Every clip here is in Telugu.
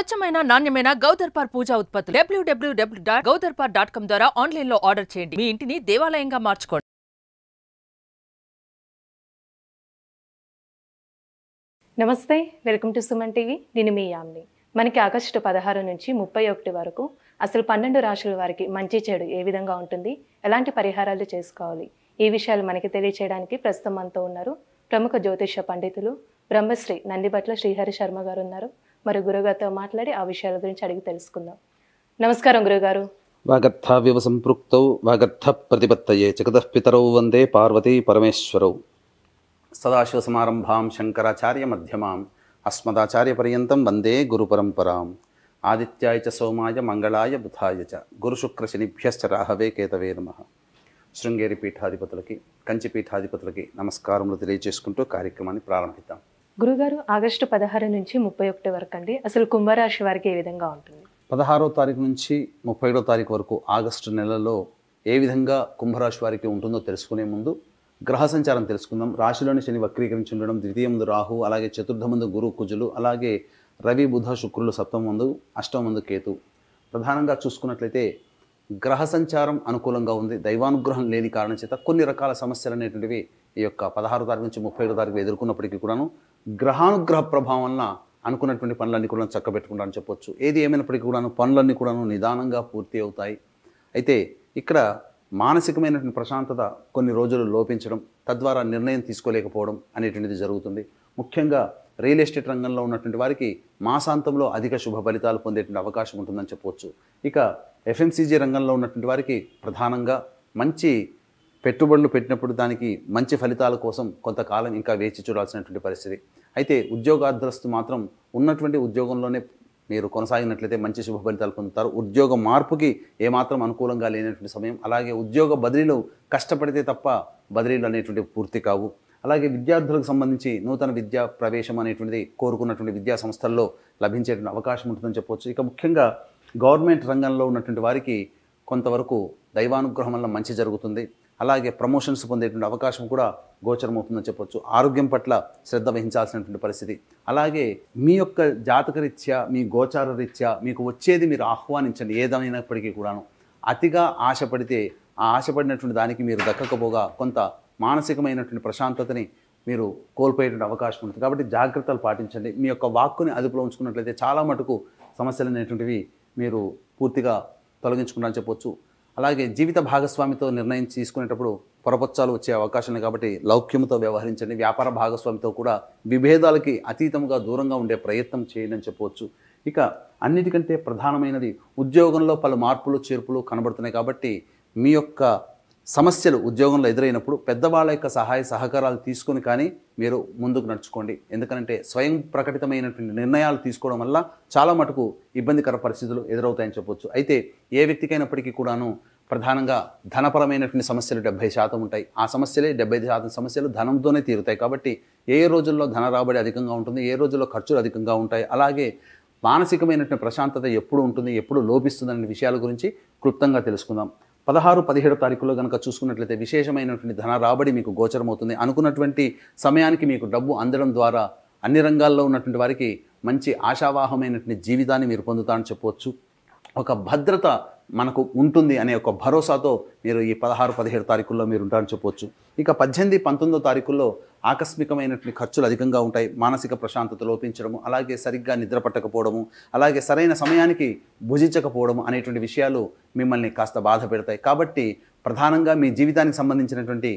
స్వచ్ఛమైన నాణ్యమైన గౌదర్పార్ పూజా ఉత్పత్తులు డబ్ల్యూడబ్ల్యూడబ్ల్యూ డాట్ గౌదర్పార్ డాట్ కామ్ ద్వారా ఆన్లైన్ లో ఆర్డర్ చేయండి మీ ఇంటిని దేవాలయంగా మార్చుకోండి నమస్తే వెల్కమ్ టు సుమన్ టీవీ నేను మీ యామ్ని మనకి ఆగస్టు పదహారు నుంచి ముప్పై ఒకటి వరకు అసలు పన్నెండు రాశుల వారికి మంచి చెడు ఏ విధంగా ఉంటుంది ఎలాంటి పరిహారాలు చేసుకోవాలి ఈ విషయాలు మనకి తెలియచేయడానికి ప్రస్తుతం మనతో ఉన్నారు ప్రముఖ జ్యోతిష పండితులు బ్రహ్మశ్రీ నందిబట్ల శ్రీహరి శర్మ గారు ఉన్నారు మరి గురుగారితో మాట్లాడి ఆ విషయాల గురించి అడిగి తెలుసుకుందాం నమస్కారం గురుగారు వాగర్థావ్యవ సంపృక్తౌ వాగర్థ ప్రతిపత్తయే జగదఃపితరౌ వందే పార్వతీ పరమేశ్వరౌ సదాశివ సమారంభాం శంకరాచార్య మధ్యమాం అస్మదాచార్య పర్యంతం వందే గురు పరంపరాం ఆదిత్యాయ చ సోమాయ మంగళాయ బుధాయ చ గురుశుక్రశనిభ్యశ్చ రాహవే కేతవే నమ శృంగేరి పీఠాధిపతులకి కంచి పీఠాధిపతులకి నమస్కారములు తెలియజేసుకుంటూ కార్యక్రమాన్ని ప్రారంభిద్దాం గురుగారు ఆగస్టు పదహారు నుంచి ముప్పై ఒకటి వరకు అండి అసలు కుంభరాశి వారికి ఏ విధంగా ఉంటుంది పదహారో తారీఖు నుంచి ముప్పై ఒకటో తారీఖు వరకు ఆగస్టు నెలలో ఏ విధంగా కుంభరాశి వారికి ఉంటుందో తెలుసుకునే ముందు గ్రహ సంచారం తెలుసుకుందాం రాశిలోని శని వక్రీకరించి ఉండడం ద్వితీయ ముందు రాహు అలాగే చతుర్థ ముందు గురు కుజులు అలాగే రవి బుధ శుక్రులు సప్తమ ముందు అష్టమ ముందు కేతు ప్రధానంగా చూసుకున్నట్లయితే గ్రహ సంచారం అనుకూలంగా ఉంది దైవానుగ్రహం లేని కారణం చేత కొన్ని రకాల సమస్యలు అనేటువంటివి ఈ యొక్క పదహారు తారీఖు నుంచి ముప్పై ఐదో తారీఖు ఎదుర్కొన్నప్పటికీ కూడాను గ్రహానుగ్రహ ప్రభావం అనుకున్నటువంటి పనులన్నీ కూడా చక్కబెట్టుకుంటానని చెప్పొచ్చు ఏది ఏమైనప్పటికీ కూడాను పనులన్నీ కూడాను నిదానంగా పూర్తి అవుతాయి అయితే ఇక్కడ మానసికమైనటువంటి ప్రశాంతత కొన్ని రోజులు లోపించడం తద్వారా నిర్ణయం తీసుకోలేకపోవడం అనేటువంటిది జరుగుతుంది ముఖ్యంగా రియల్ ఎస్టేట్ రంగంలో ఉన్నటువంటి వారికి మాసాంతంలో అధిక శుభ ఫలితాలు పొందేటువంటి అవకాశం ఉంటుందని చెప్పవచ్చు ఇక ఎఫ్ఎంసీజీ రంగంలో ఉన్నటువంటి వారికి ప్రధానంగా మంచి పెట్టుబడులు పెట్టినప్పుడు దానికి మంచి ఫలితాల కోసం కొంతకాలం ఇంకా వేచి చూడాల్సినటువంటి పరిస్థితి అయితే ఉద్యోగార్థస్తు మాత్రం ఉన్నటువంటి ఉద్యోగంలోనే మీరు కొనసాగినట్లయితే మంచి శుభ ఫలితాలు పొందుతారు ఉద్యోగ మార్పుకి ఏమాత్రం అనుకూలంగా లేనటువంటి సమయం అలాగే ఉద్యోగ బదిలీలు కష్టపడితే తప్ప బదిలీలు అనేటువంటి పూర్తి కావు అలాగే విద్యార్థులకు సంబంధించి నూతన విద్యా ప్రవేశం అనేటువంటిది కోరుకున్నటువంటి విద్యా సంస్థల్లో లభించేటువంటి అవకాశం ఉంటుందని చెప్పవచ్చు ఇక ముఖ్యంగా గవర్నమెంట్ రంగంలో ఉన్నటువంటి వారికి కొంతవరకు దైవానుగ్రహం వల్ల మంచి జరుగుతుంది అలాగే ప్రమోషన్స్ పొందేటువంటి అవకాశం కూడా గోచరం అవుతుందని చెప్పొచ్చు ఆరోగ్యం పట్ల శ్రద్ధ వహించాల్సినటువంటి పరిస్థితి అలాగే మీ యొక్క జాతకరీత్యా మీ గోచార రీత్యా మీకు వచ్చేది మీరు ఆహ్వానించండి ఏదైనప్పటికీ కూడాను అతిగా ఆశపడితే ఆ ఆశపడినటువంటి దానికి మీరు దక్కకపోగా కొంత మానసికమైనటువంటి ప్రశాంతతని మీరు కోల్పోయేటువంటి అవకాశం ఉంటుంది కాబట్టి జాగ్రత్తలు పాటించండి మీ యొక్క వాక్కుని అదుపులో ఉంచుకున్నట్లయితే చాలా మటుకు సమస్యలు అనేటువంటివి మీరు పూర్తిగా తొలగించుకున్నారని చెప్పొచ్చు అలాగే జీవిత భాగస్వామితో నిర్ణయం తీసుకునేటప్పుడు పొరపచ్చాలు వచ్చే అవకాశం కాబట్టి లౌక్యంతో వ్యవహరించండి వ్యాపార భాగస్వామితో కూడా విభేదాలకి అతీతంగా దూరంగా ఉండే ప్రయత్నం చేయండి అని చెప్పవచ్చు ఇక అన్నిటికంటే ప్రధానమైనది ఉద్యోగంలో పలు మార్పులు చేర్పులు కనబడుతున్నాయి కాబట్టి మీ యొక్క సమస్యలు ఉద్యోగంలో ఎదురైనప్పుడు పెద్దవాళ్ళ యొక్క సహాయ సహకారాలు తీసుకొని కానీ మీరు ముందుకు నడుచుకోండి ఎందుకంటే స్వయం ప్రకటితమైనటువంటి నిర్ణయాలు తీసుకోవడం వల్ల చాలా మటుకు ఇబ్బందికర పరిస్థితులు ఎదురవుతాయని చెప్పొచ్చు అయితే ఏ వ్యక్తికైనప్పటికీ కూడాను ప్రధానంగా ధనపరమైనటువంటి సమస్యలు డెబ్బై శాతం ఉంటాయి ఆ సమస్యలే డెబ్బై శాతం సమస్యలు ధనంతోనే తీరుతాయి కాబట్టి ఏ రోజుల్లో ధన రాబడి అధికంగా ఉంటుంది ఏ రోజుల్లో ఖర్చులు అధికంగా ఉంటాయి అలాగే మానసికమైనటువంటి ప్రశాంతత ఎప్పుడు ఉంటుంది ఎప్పుడు లోపిస్తుంది అనే విషయాల గురించి క్లుప్తంగా తెలుసుకుందాం పదహారు పదిహేడు తారీఖులో కనుక చూసుకున్నట్లయితే విశేషమైనటువంటి ధన రాబడి మీకు గోచరమవుతుంది అనుకున్నటువంటి సమయానికి మీకు డబ్బు అందడం ద్వారా అన్ని రంగాల్లో ఉన్నటువంటి వారికి మంచి ఆశావాహమైనటువంటి జీవితాన్ని మీరు పొందుతారని చెప్పవచ్చు ఒక భద్రత మనకు ఉంటుంది అనే ఒక భరోసాతో మీరు ఈ పదహారు పదిహేడు తారీఖుల్లో మీరు ఉంటారని చెప్పొచ్చు ఇక పద్దెనిమిది పంతొమ్మిదో తారీఖుల్లో ఆకస్మికమైనటువంటి ఖర్చులు అధికంగా ఉంటాయి మానసిక ప్రశాంతత లోపించడము అలాగే సరిగ్గా నిద్ర పట్టకపోవడము అలాగే సరైన సమయానికి భుజించకపోవడము అనేటువంటి విషయాలు మిమ్మల్ని కాస్త బాధ పెడతాయి కాబట్టి ప్రధానంగా మీ జీవితానికి సంబంధించినటువంటి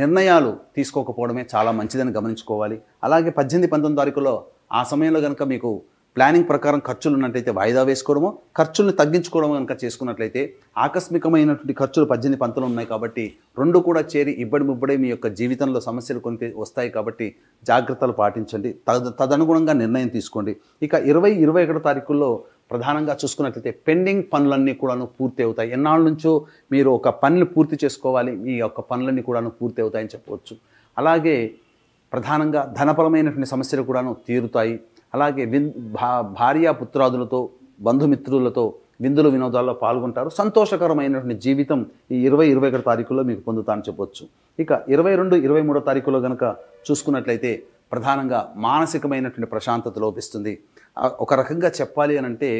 నిర్ణయాలు తీసుకోకపోవడమే చాలా మంచిదని గమనించుకోవాలి అలాగే పద్దెనిమిది పంతొమ్మిది తారీఖులో ఆ సమయంలో కనుక మీకు ప్లానింగ్ ప్రకారం ఖర్చులు ఉన్నట్లయితే వాయిదా వేసుకోవడమో ఖర్చులను తగ్గించుకోవడం కనుక చేసుకున్నట్లయితే ఆకస్మికమైనటువంటి ఖర్చులు పద్దెనిమిది పంతులు ఉన్నాయి కాబట్టి రెండు కూడా చేరి ఇబ్బడి ముబ్బడే మీ యొక్క జీవితంలో సమస్యలు కొంత వస్తాయి కాబట్టి జాగ్రత్తలు పాటించండి తద తదనుగుణంగా నిర్ణయం తీసుకోండి ఇక ఇరవై ఇరవై ఒకటో తారీఖుల్లో ప్రధానంగా చూసుకున్నట్లయితే పెండింగ్ పనులన్నీ కూడాను పూర్తి అవుతాయి ఎన్నాళ్ళ నుంచో మీరు ఒక పనిని పూర్తి చేసుకోవాలి మీ యొక్క పనులన్నీ కూడాను పూర్తి అవుతాయని చెప్పవచ్చు అలాగే ప్రధానంగా ధనపరమైనటువంటి సమస్యలు కూడాను తీరుతాయి అలాగే విన్ భా భార్య పుత్రాదులతో బంధుమిత్రులతో విందులు వినోదాల్లో పాల్గొంటారు సంతోషకరమైనటువంటి జీవితం ఈ ఇరవై ఇరవై ఒకటి తారీఖులో మీకు పొందుతానని చెప్పొచ్చు ఇక ఇరవై రెండు ఇరవై మూడో తారీఖులో కనుక చూసుకున్నట్లయితే ప్రధానంగా మానసికమైనటువంటి ప్రశాంతత లోపిస్తుంది ఒక రకంగా చెప్పాలి అని అంటే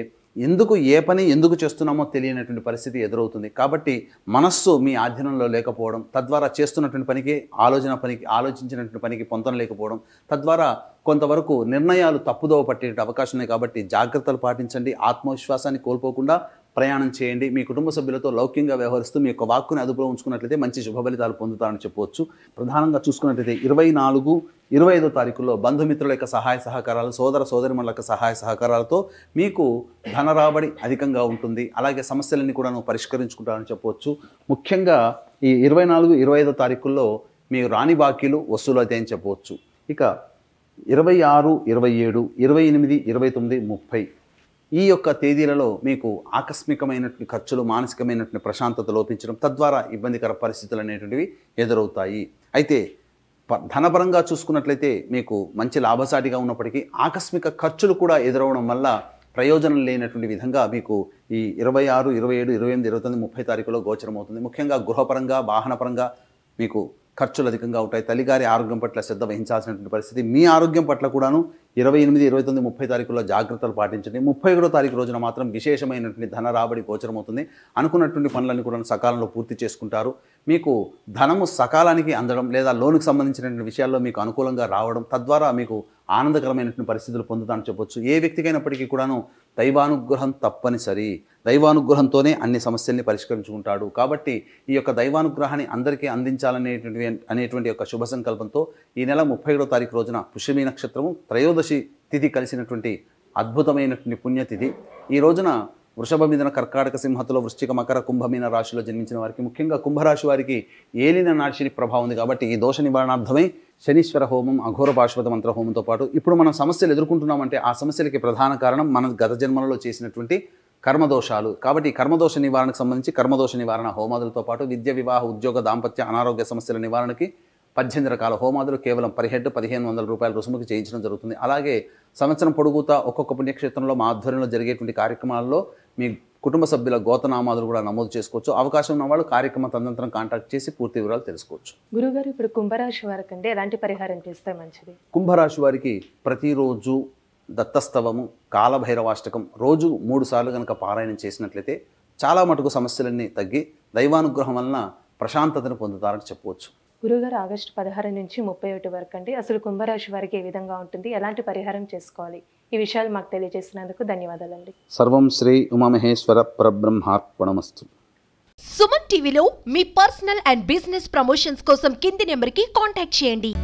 ఎందుకు ఏ పని ఎందుకు చేస్తున్నామో తెలియనటువంటి పరిస్థితి ఎదురవుతుంది కాబట్టి మనస్సు మీ ఆధీనంలో లేకపోవడం తద్వారా చేస్తున్నటువంటి పనికి ఆలోచన పనికి ఆలోచించినటువంటి పనికి పొంతన లేకపోవడం తద్వారా కొంతవరకు నిర్ణయాలు తప్పుదోవ పట్టే అవకాశం ఉన్నాయి కాబట్టి జాగ్రత్తలు పాటించండి ఆత్మవిశ్వాసాన్ని కోల్పోకుండా ప్రయాణం చేయండి మీ కుటుంబ సభ్యులతో లౌక్యంగా వ్యవహరిస్తూ మీ యొక్క వాక్కుని అదుపులో ఉంచుకున్నట్లయితే మంచి శుభ ఫలితాలు పొందుతారని చెప్పవచ్చు ప్రధానంగా చూసుకున్నట్లయితే ఇరవై నాలుగు ఇరవై ఐదో తారీఖుల్లో బంధుమిత్రుల యొక్క సహాయ సహకారాలు సోదర సోదరిమణుల యొక్క సహాయ సహకారాలతో మీకు ధన రాబడి అధికంగా ఉంటుంది అలాగే సమస్యలన్నీ కూడా పరిష్కరించుకుంటానని చెప్పవచ్చు ముఖ్యంగా ఈ ఇరవై నాలుగు ఇరవై ఐదో తారీఖుల్లో మీ రాణి బాకీలు వసూలు అయితే అని చెప్పవచ్చు ఇక ఇరవై ఆరు ఇరవై ఏడు ఇరవై ఎనిమిది ఇరవై తొమ్మిది ముప్పై ఈ యొక్క తేదీలలో మీకు ఆకస్మికమైనటువంటి ఖర్చులు మానసికమైనటువంటి ప్రశాంతత లోపించడం తద్వారా ఇబ్బందికర పరిస్థితులు అనేటువంటివి ఎదురవుతాయి అయితే ధనపరంగా చూసుకున్నట్లయితే మీకు మంచి లాభసాటిగా ఉన్నప్పటికీ ఆకస్మిక ఖర్చులు కూడా ఎదురవడం వల్ల ప్రయోజనం లేనటువంటి విధంగా మీకు ఈ ఇరవై ఆరు ఇరవై ఏడు ఇరవై ఎనిమిది ఇరవై తొమ్మిది ముప్పై తారీఖులో గోచరం అవుతుంది ముఖ్యంగా గృహపరంగా వాహనపరంగా మీకు ఖర్చులు అధికంగా ఉంటాయి తల్లిగారి ఆరోగ్యం పట్ల శ్రద్ధ వహించాల్సినటువంటి పరిస్థితి మీ ఆరోగ్యం పట్ల కూడాను ఇరవై ఎనిమిది ఇరవై తొమ్మిది ముప్పై తారీఖుల్లో జాగ్రత్తలు పాటించండి ముప్పై ఒకటో తారీఖు రోజున మాత్రం విశేషమైనటువంటి ధన రాబడి గోచరమవుతుంది అనుకున్నటువంటి పనులన్నీ కూడా సకాలంలో పూర్తి చేసుకుంటారు మీకు ధనము సకాలానికి అందడం లేదా లోనుకు సంబంధించినటువంటి విషయాల్లో మీకు అనుకూలంగా రావడం తద్వారా మీకు ఆనందకరమైనటువంటి పరిస్థితులు పొందుతానని చెప్పొచ్చు ఏ వ్యక్తికైనప్పటికీ కూడాను దైవానుగ్రహం తప్పనిసరి దైవానుగ్రహంతోనే అన్ని సమస్యల్ని పరిష్కరించుకుంటాడు కాబట్టి ఈ యొక్క దైవానుగ్రహాన్ని అందరికీ అందించాలనేటువంటి అనేటువంటి యొక్క శుభ సంకల్పంతో ఈ నెల ముప్పై ఏడో తారీఖు రోజున పుష్యమీ నక్షత్రము త్రయోదశి తిథి కలిసినటువంటి అద్భుతమైనటువంటి పుణ్యతిథి ఈ రోజున వృషభ మీదన కర్కాటక సింహతులో వృశ్చిక మకర కుంభమీన రాశిలో జన్మించిన వారికి ముఖ్యంగా కుంభరాశి వారికి ఏలిన నాశిని ప్రభావం ఉంది కాబట్టి ఈ దోష నివారణార్థమే శనీశ్వర హోమం అఘోర పాశ్వత మంత్ర హోమంతో పాటు ఇప్పుడు మనం సమస్యలు ఎదుర్కొంటున్నామంటే ఆ సమస్యలకి ప్రధాన కారణం మన గత జన్మలలో చేసినటువంటి కర్మదోషాలు కాబట్టి కర్మదోష నివారణకు సంబంధించి కర్మదోష నివారణ హోమాదులతో పాటు విద్య వివాహ ఉద్యోగ దాంపత్య అనారోగ్య సమస్యల నివారణకి పద్దెనిమిది రకాల హోమాదులు కేవలం పదిహేడు పదిహేను వందల రూపాయల రుసుముకి చేయించడం జరుగుతుంది అలాగే సంవత్సరం పొడుగుతా ఒక్కొక్క పుణ్యక్షేత్రంలో మా ఆధ్వర్యంలో జరిగేటువంటి కార్యక్రమాల్లో మీ కుటుంబ సభ్యుల గోతనామాదులు కూడా నమోదు చేసుకోవచ్చు అవకాశం ఉన్న వాళ్ళు కార్యక్రమం తదనంతరం కాంటాక్ట్ చేసి పూర్తి వివరాలు తెలుసుకోవచ్చు గురుగారు ఇప్పుడు కుంభరాశి వారికి అంటే ఎలాంటి పరిహారం చేస్తే మంచిది కుంభరాశి వారికి ప్రతిరోజు దత్తస్తవము కాలభైరవాష్టకం రోజు మూడు సార్లు కనుక పారాయణం చేసినట్లయితే చాలా మటుకు సమస్యలన్నీ తగ్గి దైవానుగ్రహం వలన ప్రశాంతతను పొందుతారని చెప్పవచ్చు గురుగారు ఆగస్టు పదహారు నుంచి ముప్పై ఒకటి వరకు అండి అసలు కుంభరాశి వారికి ఏ విధంగా ఉంటుంది ఎలాంటి పరిహారం చేసుకోవాలి ఈ విషయాలు మాకు తెలియజేసినందుకు ధన్యవాదాలండి సర్వం శ్రీ ఉమామహేశ్వర పరబ్రహ్మార్పణమస్తు సుమన్ టీవీలో మీ పర్సనల్ అండ్ బిజినెస్ ప్రమోషన్స్ కోసం కింది నెంబర్కి కాంటాక్ట్ చేయండి